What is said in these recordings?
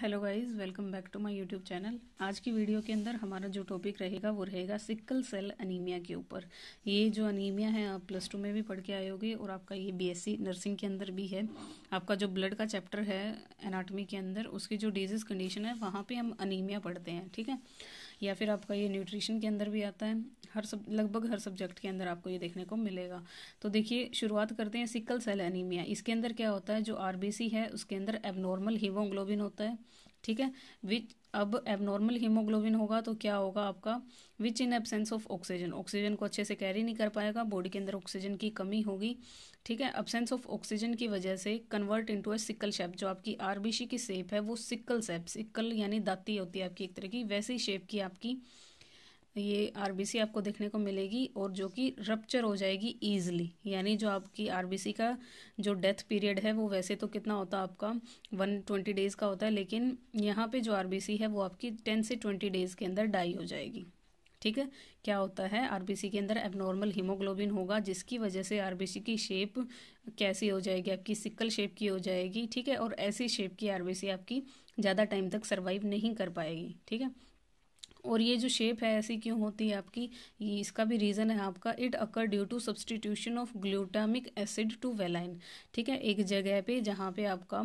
hello guys welcome back to my YouTube channel आज की video के अंदर हमारा जो टॉपिक रहेगा वो रहेगा सिकल सेल अनीमिया के ऊपर ये जो अनीमिया है आप प्लस टू में भी पढ़ के आए होगे और आपका ये बीएससी नर्सिंग के अंदर भी है आपका जो ब्लड का चैप्टर है एनाटॉमी के अंदर उसकी जो डिजीज कंडीशन है वहाँ पर हम अनीमिया पढ़ते हैं ठीक है या फिर आपका ये न्यूट्रिशन के अंदर भी आता है हर सब लगभग हर सब्जेक्ट के अंदर आपको ये देखने को मिलेगा तो देखिए शुरुआत करते हैं सिकल सेल एनीमिया इसके अंदर क्या होता है जो आरबीसी है उसके अंदर एबनॉर्मल हीमोग्लोबिन होता है ठीक है विच अब एबनॉर्मल हीमोग्लोबिन होगा तो क्या होगा आपका which in absence of oxygen oxygen को अच्छे से कैरी नहीं कर पाएगा बॉडी के अंदर ऑक्सीजन की कमी होगी ठीक है एबसेंस ऑफ ऑक्सीजन की वजह से convert into a sickle shape जो आपकी आरबीसी की शेप है वो सिकल शेप सिकल यानी दाती होती है आपकी एक तरह की वैसी शेप की आपकी ये आरबीसी आपको देखने को मिलेगी और जो कि रप्चर हो जाएगी ईजिली यानी जो आपकी आरबीसी का जो डेथ पीरियड है वो वैसे तो कितना होता है आपका वन ट्वेंटी डेज़ का होता है लेकिन यहाँ पे जो आरबीसी है वो आपकी टेन से ट्वेंटी डेज़ के अंदर डाई हो जाएगी ठीक है क्या होता है आरबीसी के अंदर एबनॉर्मल हीमोग्लोबिन होगा जिसकी वजह से आरबीसी की शेप कैसी हो जाएगी आपकी सिक्कल शेप की हो जाएगी ठीक है और ऐसी शेप की आरबीसी आपकी ज़्यादा टाइम तक सर्वाइव नहीं कर पाएगी ठीक है और ये जो शेप है ऐसी क्यों होती है आपकी ये इसका भी रीज़न है आपका it occur due to substitution of glutamic acid to valine ठीक है एक जगह पे जहाँ पे आपका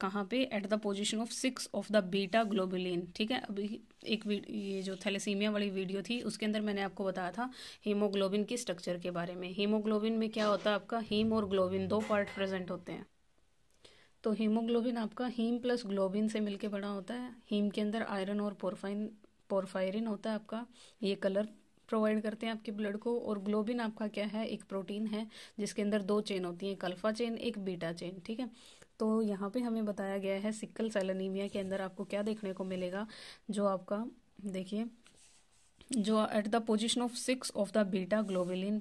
कहाँ पे at the position of six of the beta globulin ठीक है अभी एक ये जो थैलेसीमिया वाली वीडियो थी उसके अंदर मैंने आपको बताया था हीमोग्लोबिन के स्ट्रक्चर के बारे में हीमोग्लोबिन में क्या होता है आपका हीम और ग्लोबिन दो पार्ट प्रेजेंट होते हैं तो हीमोग्लोबिन आपका हीम प्लस ग्लोबिन से मिलके बड़ा होता है हीम के अंदर आयरन और पोरफाइन पोरफायरिन होता है आपका ये कलर प्रोवाइड करते हैं आपके ब्लड को और ग्लोबिन आपका क्या है एक प्रोटीन है जिसके अंदर दो चेन होती है एक अल्फा चेन एक बीटा चेन ठीक है तो यहाँ पे हमें बताया गया है सिक्कल सेलनीमिया के अंदर आपको क्या देखने को मिलेगा जो आपका देखिए जो at the position of six of the beta globulin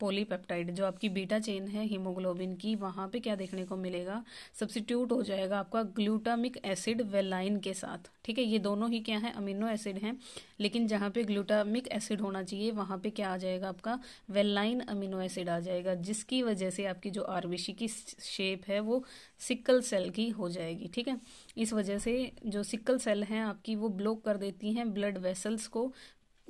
polypeptide जो आपकी बीटा चेन है हीमोग्लोबिन की वहाँ पे क्या देखने को मिलेगा सब्सिट्यूट हो जाएगा आपका ग्लूटामिक एसिड वेलाइन के साथ ठीक है ये दोनों ही क्या है अमीनो एसिड हैं लेकिन जहाँ पे ग्लूटामिक एसिड होना चाहिए वहाँ पे क्या आ जाएगा आपका वेलाइन अमीनो एसिड आ जाएगा जिसकी वजह से आपकी जो आरबीसी की शेप है वो सिक्कल सेल की हो जाएगी ठीक है इस वजह से जो सिक्कल सेल हैं आपकी वो ब्लॉक कर देती हैं ब्लड वेसल्स को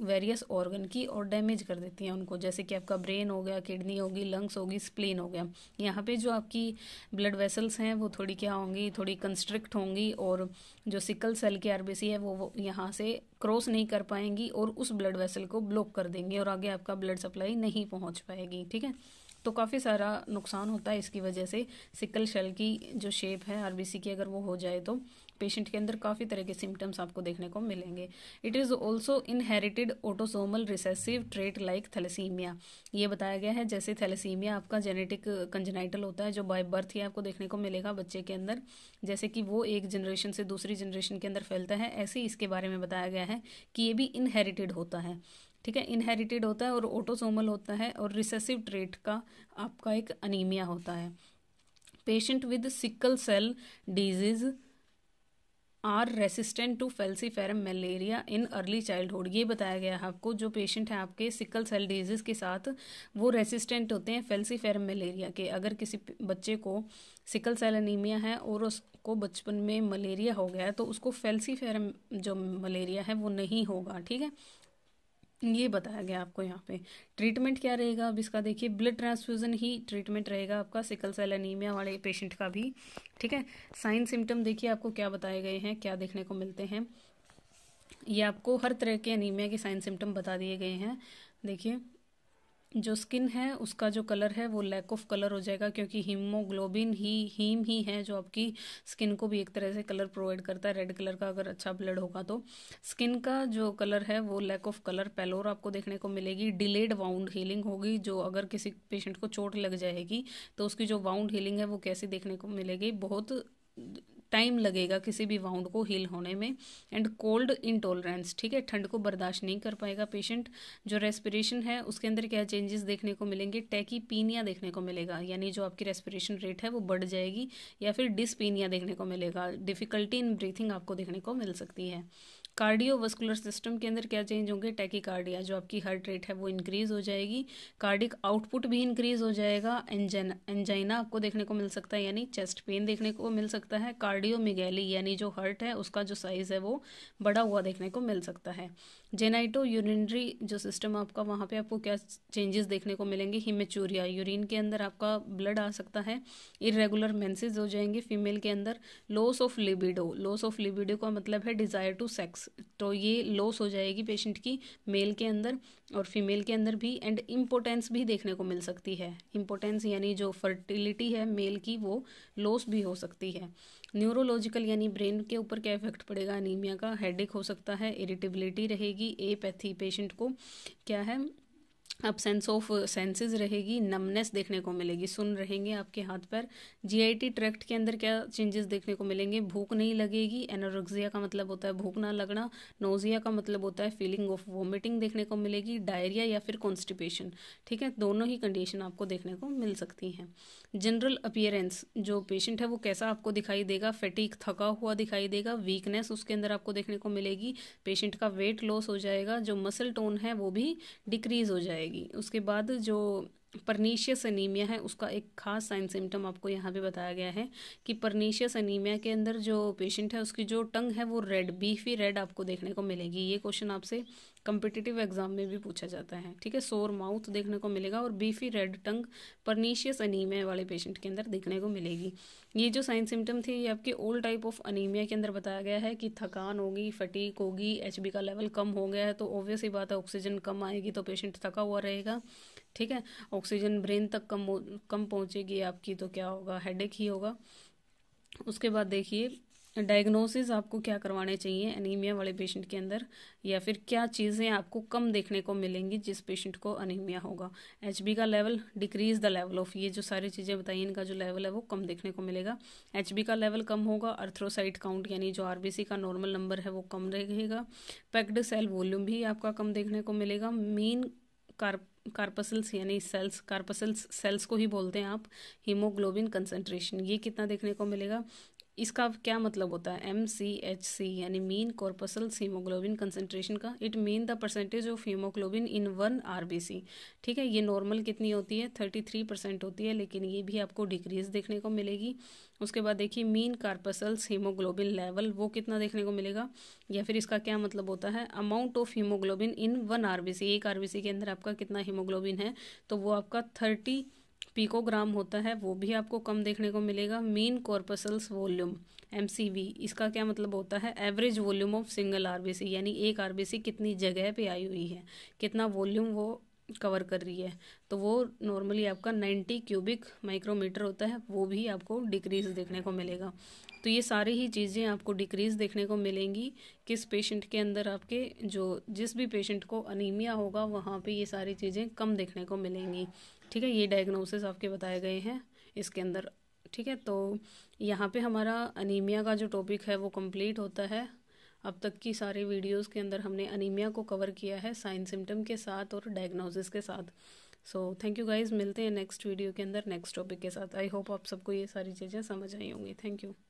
वेरियस ऑर्गन की और डैमेज कर देती हैं उनको जैसे कि आपका ब्रेन हो गया किडनी होगी लंग्स होगी स्प्लीन हो गया यहाँ पे जो आपकी ब्लड वेसल्स हैं वो थोड़ी क्या होंगी थोड़ी कंस्ट्रिक्ट होंगी और जो सिकल सेल की आरबीसी है वो, वो यहाँ से क्रॉस नहीं कर पाएंगी और उस ब्लड वेसल को ब्लॉक कर देंगे और आगे आपका ब्लड सप्लाई नहीं पहुँच पाएगी ठीक है तो काफ़ी सारा नुकसान होता है इसकी वजह से सिकल शेल की जो शेप है सी की अगर वो हो जाए तो पेशेंट के अंदर काफ़ी तरह के सिम्टम्स आपको देखने को मिलेंगे it is also inherited autosomal recessive trait like thalassaemia ये बताया गया है जैसे थैलेसीमिया आपका जेनेटिक कंजनाइटल होता है जो बाय बर्थ ही आपको देखने को मिलेगा बच्चे के अंदर जैसे कि वो एक जनरेशन से दूसरी जनरेशन के अंदर फैलता है ऐसे ही इसके बारे में बताया गया है कि ये भी इनहेरिटेड होता है ठीक है इनहेरिटेड होता है और ऑटोसोमल होता है और रिसेसिव ट्रेट का आपका एक अनीमिया होता है patient with sickle cell disease are resistant to falciparum malaria in early childhood ये बताया गया है आपको जो पेशेंट हैं आपके सिकल सेल डिजीज़ के साथ वो रेसिस्टेंट होते हैं फेल्सीफेरम मलेरिया के अगर किसी बच्चे को सिकल सेल एनीमिया है और उसको बचपन में मलेरिया हो गया है तो उसको फेल्सीफेरम जो मलेरिया है वो नहीं होगा ठीक है ये बताया गया आपको यहाँ पे ट्रीटमेंट क्या रहेगा अब इसका देखिए ब्लड ट्रांसफ्यूज़न ही ट्रीटमेंट रहेगा आपका सिकल सेल एनीमिया वाले पेशेंट का भी ठीक है साइन सिम्टम देखिए आपको क्या बताए गए हैं क्या देखने को मिलते हैं ये आपको हर तरह के एनीमिया के साइन सिम्टम बता दिए गए हैं देखिए जो स्किन है उसका जो कलर है वो लैक ऑफ कलर हो जाएगा क्योंकि हीमोग्लोबिन ही हीम ही है जो आपकी स्किन को भी एक तरह से कलर प्रोवाइड करता है रेड कलर का अगर अच्छा ब्लड होगा तो स्किन का जो कलर है वो लैक ऑफ कलर पेलोर आपको देखने को मिलेगी डिलेड वाउंड हीलिंग होगी जो अगर किसी पेशेंट को चोट लग जाएगी तो उसकी जो वाउंड हीलिंग है वो कैसी देखने को मिलेगी बहुत टाइम लगेगा किसी भी वाउंड को हील होने में एंड कोल्ड इंटॉलरेंस ठीक है ठंड को बर्दाश्त नहीं कर पाएगा पेशेंट जो रेस्पिरेशन है उसके अंदर क्या चेंजेस देखने को मिलेंगे टैकीपीनिया देखने को मिलेगा यानी जो आपकी रेस्पिरेशन रेट है वो बढ़ जाएगी या फिर डिसपीनिया देखने को मिलेगा डिफिकल्टी इन ब्रीथिंग आपको देखने को मिल सकती है कार्डियोवस्कुलर सिस्टम के अंदर क्या चेंज होंगे टैकीकार्डिया जो आपकी हार्ट रेट है वो इंक्रीज़ हो जाएगी कार्डिक आउटपुट भी इंक्रीज़ हो जाएगा एंजन एंजाइना आपको देखने को मिल सकता है यानी चेस्ट पेन देखने को मिल सकता है कार्डियोमिगैली यानी जो हार्ट है उसका जो साइज़ है वो बड़ा हुआ देखने को मिल सकता है जेनाइटो यूरिनरी जो सिस्टम आपका वहाँ पर आपको क्या चेंजेस देखने को मिलेंगे हिमेचूरिया यूरिन के अंदर आपका ब्लड आ सकता है इरेगुलर मेंसेज हो जाएंगे फीमेल के अंदर loss of libido loss of libido का मतलब है डिज़ायर टू सेक्स तो ये लॉस हो जाएगी पेशेंट की मेल के अंदर और फीमेल के अंदर भी एंड इम्पोर्टेंस भी देखने को मिल सकती है इम्पोर्टेंस यानी जो फर्टिलिटी है मेल की वो लॉस भी हो सकती है न्यूरोलॉजिकल यानी ब्रेन के ऊपर क्या इफेक्ट पड़ेगा अनिमिया का हेडेक हो सकता है इरिटेबिलिटी रहेगी एपैथी पेशेंट को क्या है अब सेंस ऑफ सेंसेस रहेगी नमनेस देखने को मिलेगी सुन रहेंगे आपके हाथ पर जीआईटी ट्रैक्ट के अंदर क्या चेंजेस देखने को मिलेंगे भूख नहीं लगेगी एनोरोक्सिया का मतलब होता है भूख ना लगना नोजिया का मतलब होता है फीलिंग ऑफ वोमिटिंग देखने को मिलेगी डायरिया या फिर कॉन्स्टिपेशन ठीक है दोनों ही कंडीशन आपको देखने को मिल सकती हैं जनरल अपियरेंस जो पेशेंट है वो कैसा आपको दिखाई देगा फैटिक थका हुआ दिखाई देगा वीकनेस उसके अंदर आपको देखने को मिलेगी पेशेंट का वेट लॉस हो जाएगा जो मसल टोन है वो भी डिक्रीज हो जाएगा जाएगी उसके बाद जो परनीशियस अनीमिया है उसका एक खास साइन सिम्टम आपको यहाँ पे बताया गया है कि परनीशियस अनीमिया के अंदर जो पेशेंट है उसकी जो टंग है वो रेड बीफी रेड आपको देखने को मिलेगी ये क्वेश्चन आपसे कम्पिटिटिव एग्जाम में भी पूछा जाता है ठीक है सोर माउथ देखने को मिलेगा और beefy red tongue pernicious anaemia वाले पेशेंट के अंदर देखने को मिलेगी ये जो साइन सिम्टम थे ये आपके ओल्ड टाइप ऑफ अनिमिया के अंदर बताया गया है कि थकान होगी फटीक होगी एच का लेवल कम हो गया है तो ऑब्वियस ही बात है ऑक्सीजन कम आएगी तो पेशेंट थका हुआ रहेगा ठीक है ऑक्सीजन ब्रेन तक कम कम पहुँचेगी आपकी तो क्या होगा हेड ही होगा उसके बाद देखिए डायग्नोसिस आपको क्या करवाने चाहिए अनिमिया वाले पेशेंट के अंदर या फिर क्या चीज़ें आपको कम देखने को मिलेंगी जिस पेशेंट को अनीमिया होगा एच का level decrease the level of ये जो सारी चीज़ें बताइए इनका जो लेवल है वो कम देखने को मिलेगा एच का लेवल कम होगा अर्थ्रोसाइट काउंट यानी जो आर का नॉर्मल नंबर है वो कम रहेगा पैक्ड सेल वॉल्यूम भी आपका कम देखने को मिलेगा मेन कार कार्पसल्स यानी सेल्स कार्पसल्स सेल्स को ही बोलते हैं आप हीमोग्लोबिन कंसनट्रेशन ये कितना देखने को मिलेगा इसका क्या मतलब होता है एम सी एच सी यानी मीन कॉर्पसल हीमोग्लोबिन कंसनट्रेशन का it mean the percentage of haemoglobin in one R B C ठीक है ये नॉर्मल कितनी होती है थर्टी थ्री परसेंट होती है लेकिन ये भी आपको डिक्रीज देखने को मिलेगी उसके बाद देखिए मीन कार्पसल्स हीमोग्लोबिन लेवल वो कितना देखने को मिलेगा या फिर इसका क्या मतलब होता है amount of haemoglobin in one R B C एक आर बी सी के अंदर आपका कितना हीमोग्लोबिन है तो वो आपका थर्टी पीकोग्राम होता है वो भी आपको कम देखने को मिलेगा मेन कॉर्पसल्स वॉल्यूम एम इसका क्या मतलब होता है average volume of single R यानी एक आर कितनी जगह पे आई हुई है कितना वॉल्यूम वो कवर कर रही है तो वो नॉर्मली आपका 90 क्यूबिक माइक्रोमीटर होता है वो भी आपको डिक्रीज देखने को मिलेगा तो ये सारी ही चीज़ें आपको डिक्रीज देखने को मिलेंगी किस पेशेंट के अंदर आपके जो जिस भी पेशेंट को अनीमिया होगा वहाँ पे ये सारी चीज़ें कम देखने को मिलेंगी ठीक है ये डायग्नोसिस आपके बताए गए हैं इसके अंदर ठीक है तो यहाँ पे हमारा अनीमिया का जो टॉपिक है वो कंप्लीट होता है अब तक की सारे वीडियोस के अंदर हमने अनीमिया को कवर किया है साइन सिम्टम के साथ और डायग्नोसिस के साथ सो थैंक यू गाइज मिलते हैं नेक्स्ट वीडियो के अंदर नेक्स्ट टॉपिक के साथ आई होप आप सबको ये सारी चीज़ें समझ आई होंगी थैंक यू